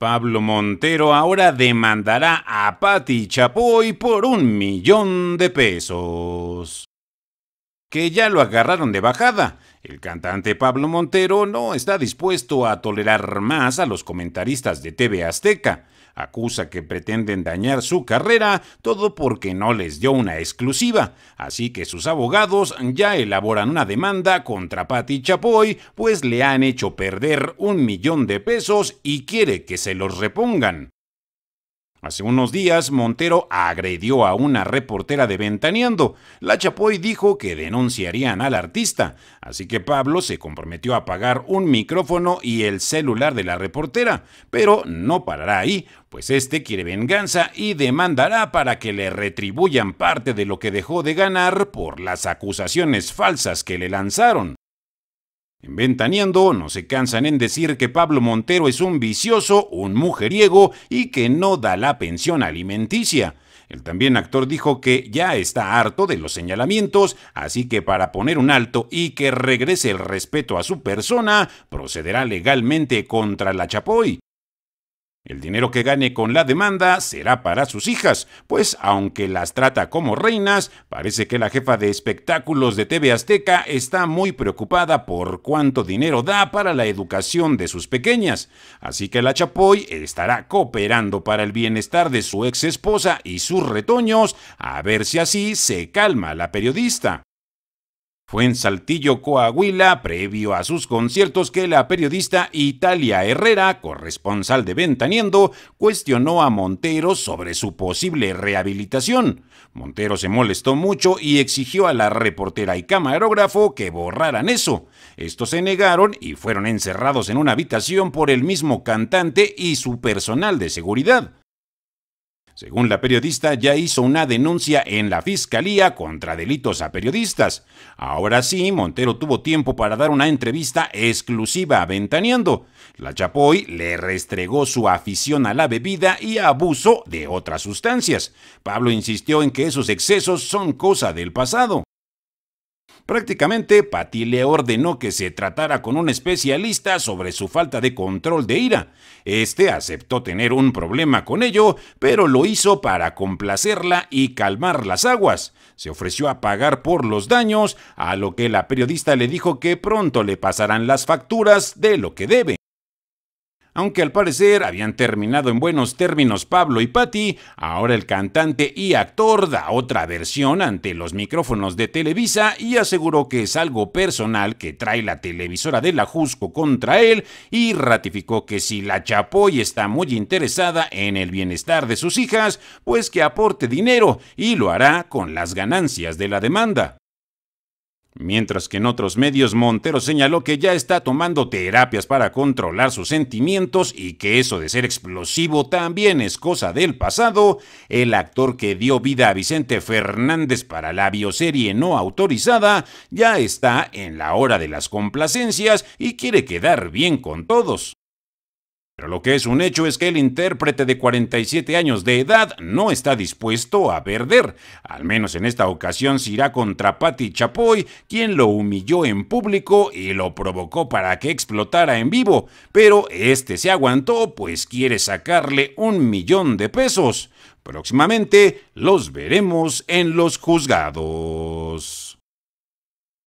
Pablo Montero ahora demandará a Patti Chapoy por un millón de pesos que ya lo agarraron de bajada. El cantante Pablo Montero no está dispuesto a tolerar más a los comentaristas de TV Azteca. Acusa que pretenden dañar su carrera, todo porque no les dio una exclusiva. Así que sus abogados ya elaboran una demanda contra Patti Chapoy, pues le han hecho perder un millón de pesos y quiere que se los repongan. Hace unos días, Montero agredió a una reportera de Ventaneando. La Chapoy dijo que denunciarían al artista, así que Pablo se comprometió a pagar un micrófono y el celular de la reportera, pero no parará ahí, pues este quiere venganza y demandará para que le retribuyan parte de lo que dejó de ganar por las acusaciones falsas que le lanzaron. En Ventaneando no se cansan en decir que Pablo Montero es un vicioso, un mujeriego y que no da la pensión alimenticia. El también actor dijo que ya está harto de los señalamientos, así que para poner un alto y que regrese el respeto a su persona, procederá legalmente contra la Chapoy. El dinero que gane con la demanda será para sus hijas, pues aunque las trata como reinas, parece que la jefa de espectáculos de TV Azteca está muy preocupada por cuánto dinero da para la educación de sus pequeñas. Así que la Chapoy estará cooperando para el bienestar de su ex esposa y sus retoños, a ver si así se calma la periodista. Fue en Saltillo, Coahuila, previo a sus conciertos, que la periodista Italia Herrera, corresponsal de Ventaniendo, cuestionó a Montero sobre su posible rehabilitación. Montero se molestó mucho y exigió a la reportera y camarógrafo que borraran eso. Estos se negaron y fueron encerrados en una habitación por el mismo cantante y su personal de seguridad. Según la periodista, ya hizo una denuncia en la fiscalía contra delitos a periodistas. Ahora sí, Montero tuvo tiempo para dar una entrevista exclusiva a Ventaneando. La Chapoy le restregó su afición a la bebida y abuso de otras sustancias. Pablo insistió en que esos excesos son cosa del pasado. Prácticamente, Paty le ordenó que se tratara con un especialista sobre su falta de control de ira. Este aceptó tener un problema con ello, pero lo hizo para complacerla y calmar las aguas. Se ofreció a pagar por los daños, a lo que la periodista le dijo que pronto le pasarán las facturas de lo que debe. Aunque al parecer habían terminado en buenos términos Pablo y Patty, ahora el cantante y actor da otra versión ante los micrófonos de Televisa y aseguró que es algo personal que trae la televisora de la Jusco contra él y ratificó que si la Chapoy está muy interesada en el bienestar de sus hijas, pues que aporte dinero y lo hará con las ganancias de la demanda. Mientras que en otros medios Montero señaló que ya está tomando terapias para controlar sus sentimientos y que eso de ser explosivo también es cosa del pasado, el actor que dio vida a Vicente Fernández para la bioserie no autorizada ya está en la hora de las complacencias y quiere quedar bien con todos. Pero lo que es un hecho es que el intérprete de 47 años de edad no está dispuesto a perder. Al menos en esta ocasión se irá contra Patti Chapoy, quien lo humilló en público y lo provocó para que explotara en vivo. Pero este se aguantó, pues quiere sacarle un millón de pesos. Próximamente los veremos en los juzgados.